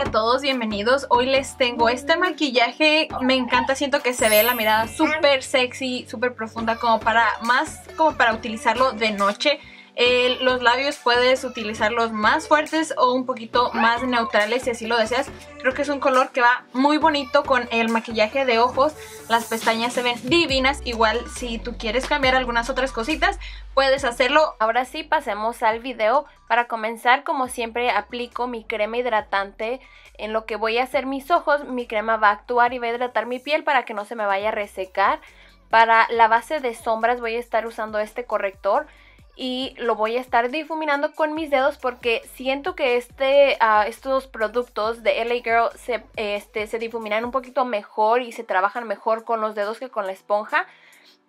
a todos, bienvenidos. Hoy les tengo este maquillaje, me encanta, siento que se ve la mirada súper sexy, súper profunda, como para más, como para utilizarlo de noche los labios puedes utilizarlos más fuertes o un poquito más neutrales si así lo deseas. Creo que es un color que va muy bonito con el maquillaje de ojos. Las pestañas se ven divinas. Igual si tú quieres cambiar algunas otras cositas, puedes hacerlo. Ahora sí, pasemos al video. Para comenzar, como siempre, aplico mi crema hidratante. En lo que voy a hacer mis ojos, mi crema va a actuar y va a hidratar mi piel para que no se me vaya a resecar. Para la base de sombras voy a estar usando este corrector y lo voy a estar difuminando con mis dedos porque siento que este, ah, estos productos de LA Girl se, este, se difuminan un poquito mejor y se trabajan mejor con los dedos que con la esponja.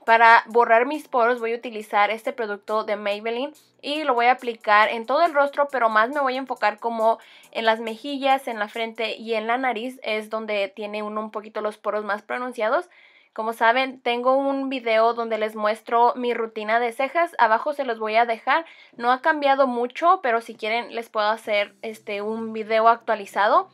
Para borrar mis poros voy a utilizar este producto de Maybelline y lo voy a aplicar en todo el rostro, pero más me voy a enfocar como en las mejillas, en la frente y en la nariz, es donde tiene uno un poquito los poros más pronunciados. Como saben, tengo un video donde les muestro mi rutina de cejas. Abajo se los voy a dejar. No ha cambiado mucho, pero si quieren les puedo hacer este un video actualizado.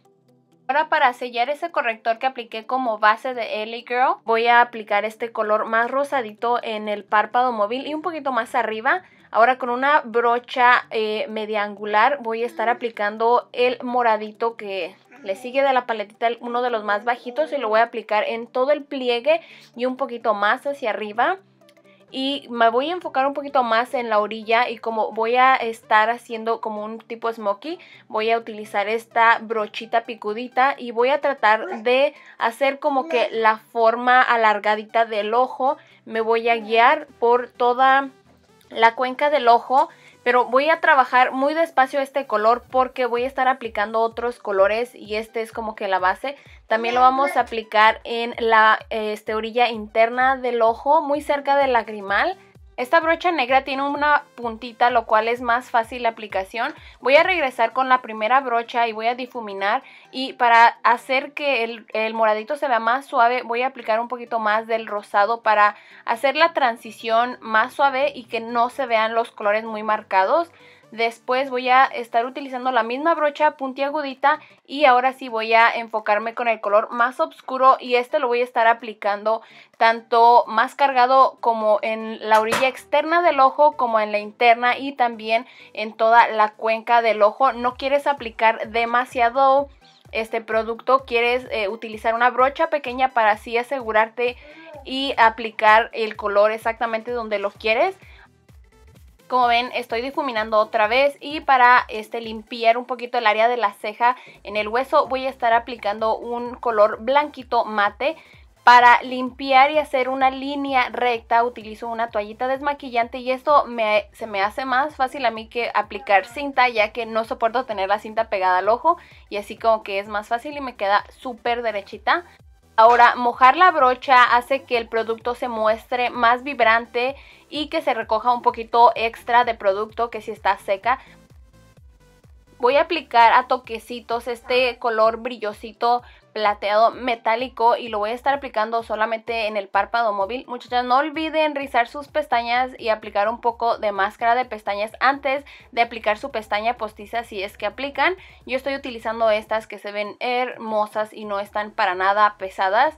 Ahora para sellar ese corrector que apliqué como base de Ellie Girl, voy a aplicar este color más rosadito en el párpado móvil y un poquito más arriba. Ahora con una brocha eh, media angular voy a estar mm. aplicando el moradito que le sigue de la paletita uno de los más bajitos y lo voy a aplicar en todo el pliegue y un poquito más hacia arriba. Y me voy a enfocar un poquito más en la orilla y como voy a estar haciendo como un tipo smoky, voy a utilizar esta brochita picudita y voy a tratar de hacer como que la forma alargadita del ojo. Me voy a guiar por toda la cuenca del ojo pero voy a trabajar muy despacio este color porque voy a estar aplicando otros colores y este es como que la base. También lo vamos a aplicar en la este, orilla interna del ojo, muy cerca del lagrimal esta brocha negra tiene una puntita lo cual es más fácil la aplicación. Voy a regresar con la primera brocha y voy a difuminar y para hacer que el, moradito se vea más suave voy a aplicar un poquito más del rosado para hacer la transición más suave y que no se vean los colores muy marcados. Después voy a estar utilizando la misma brocha puntiagudita y ahora sí voy a enfocarme con el color más oscuro y este lo voy a estar aplicando tanto más cargado como en la orilla externa del ojo como en la interna y también en toda la cuenca del ojo. No quieres aplicar demasiado este producto, quieres eh, utilizar una brocha pequeña para así asegurarte y aplicar el color exactamente donde lo quieres. Como ven, estoy difuminando otra vez y para este, limpiar un poquito el área de la ceja en el hueso voy a estar aplicando un color blanquito mate. Para limpiar y hacer una línea recta utilizo una toallita desmaquillante y esto se me hace más fácil a mí que aplicar cinta ya que no soporto tener la cinta pegada al ojo y así como que es más fácil y me queda súper derechita. Ahora, mojar la brocha hace que el producto se muestre más vibrante y que se recoja un poquito extra de producto que si está seca, voy a aplicar a toquecitos este color brillosito plateado metálico y lo voy a estar aplicando solamente en el párpado móvil. Muchachas, no olviden rizar sus pestañas y aplicar un poco de máscara de pestañas antes de aplicar su pestaña postiza si es que aplican. Yo estoy utilizando estas que se ven hermosas y no están para nada pesadas.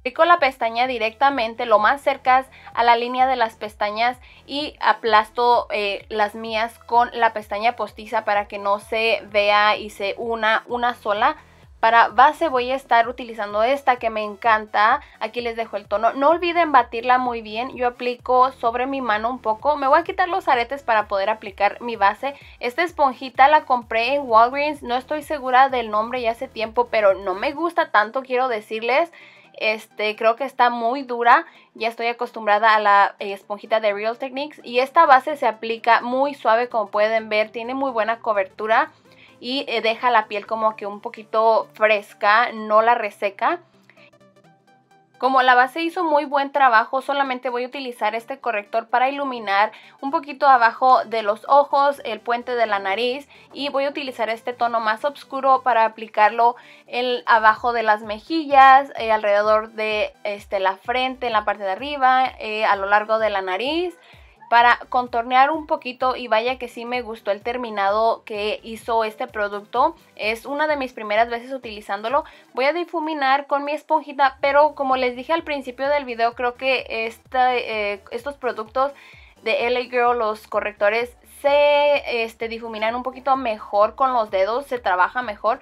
Aplico la pestaña directamente lo más cerca a la línea de las pestañas y aplasto eh, las mías con la pestaña postiza para que no se vea y se una una sola. Para base voy a estar utilizando esta que me encanta. Aquí les dejo el tono. No olviden batirla muy bien. Yo aplico sobre mi mano un poco. Me voy a quitar los aretes para poder aplicar mi base. Esta esponjita la compré en Walgreens. No estoy segura del nombre ya hace tiempo, pero no me gusta tanto, quiero decirles. Este, creo que está muy dura. Ya estoy acostumbrada a la esponjita de Real Techniques. Y esta base se aplica muy suave, como pueden ver. Tiene muy buena cobertura y eh, deja la piel como que un poquito fresca, no la reseca. Como la base hizo muy buen trabajo, solamente voy a utilizar este corrector para iluminar un poquito abajo de los ojos, el puente de la nariz y voy a utilizar este tono más oscuro para aplicarlo el, abajo de las mejillas, eh, alrededor de este, la frente, en la parte de arriba, eh, a lo largo de la nariz para contornear un poquito y vaya que sí me gustó el terminado que hizo este producto. Es una de mis primeras veces utilizándolo. Voy a difuminar con mi esponjita, pero como les dije al principio del video, creo que eh, estos productos de LA Girl, los correctores, se este, difuminan un poquito mejor con los dedos, se trabaja mejor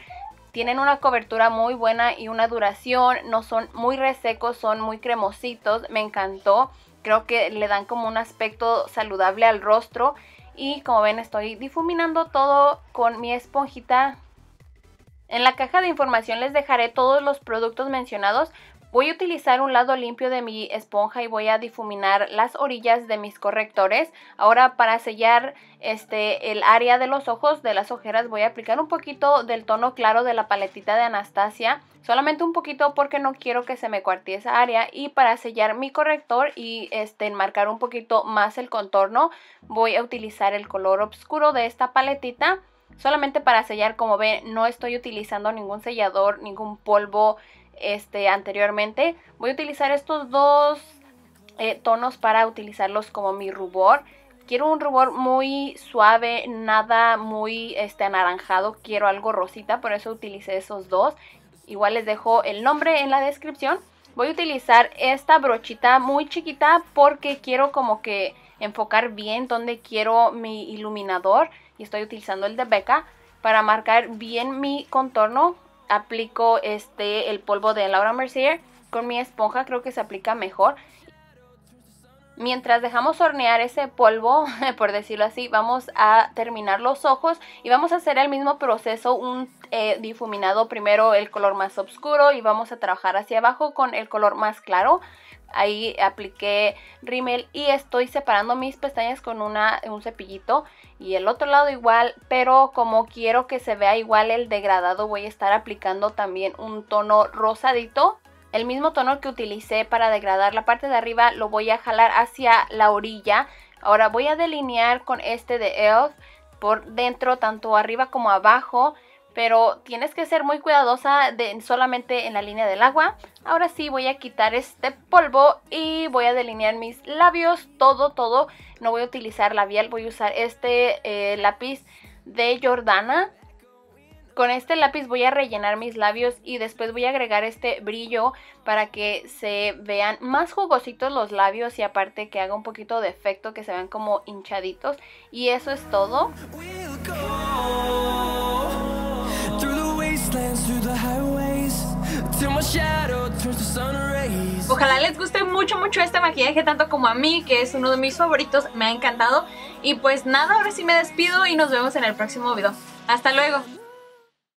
tienen una cobertura muy buena y una duración, no son muy resecos, son muy cremositos, me encantó creo que le dan como un aspecto saludable al rostro. Y como ven estoy difuminando todo con mi esponjita. En la caja de información les dejaré todos los productos mencionados Voy a utilizar un lado limpio de mi esponja y voy a difuminar las orillas de mis correctores. Ahora para sellar este, el área de los ojos de las ojeras voy a aplicar un poquito del tono claro de la paletita de Anastasia. Solamente un poquito porque no quiero que se me cuartee esa área. Y para sellar mi corrector y este, enmarcar un poquito más el contorno voy a utilizar el color oscuro de esta paletita solamente para sellar como ven no estoy utilizando ningún sellador ningún polvo este, anteriormente. Voy a utilizar estos dos eh, tonos para utilizarlos como mi rubor. Quiero un rubor muy suave, nada muy este, anaranjado, quiero algo rosita, por eso utilicé esos dos. Igual les dejo el nombre en la descripción. Voy a utilizar esta brochita muy chiquita porque quiero como que enfocar bien donde quiero mi iluminador. Y estoy utilizando el de Becca para marcar bien mi contorno aplico este el polvo de Laura Mercier con mi esponja creo que se aplica mejor Mientras dejamos hornear ese polvo, por decirlo así, vamos a terminar los ojos y vamos a hacer el mismo proceso, un eh, difuminado primero el color más oscuro y vamos a trabajar hacia abajo con el color más claro. Ahí apliqué rímel y estoy separando mis pestañas con una, un cepillito y el otro lado igual, pero como quiero que se vea igual el degradado voy a estar aplicando también un tono rosadito el mismo tono que utilicé para degradar la parte de arriba lo voy a jalar hacia la orilla. Ahora voy a delinear con este de ELF por dentro, tanto arriba como abajo. Pero tienes que ser muy cuidadosa de, solamente en la línea del agua. Ahora sí voy a quitar este polvo y voy a delinear mis labios, todo, todo. No voy a utilizar labial, voy a usar este eh, lápiz de Jordana con este lápiz voy a rellenar mis labios y después voy a agregar este brillo para que se vean más jugositos los labios y aparte que haga un poquito de efecto, que se vean como hinchaditos. Y eso es todo. Ojalá les guste mucho mucho este maquillaje tanto como a mí que es uno de mis favoritos, me ha encantado y pues nada, ahora sí me despido y nos vemos en el próximo video. Hasta luego.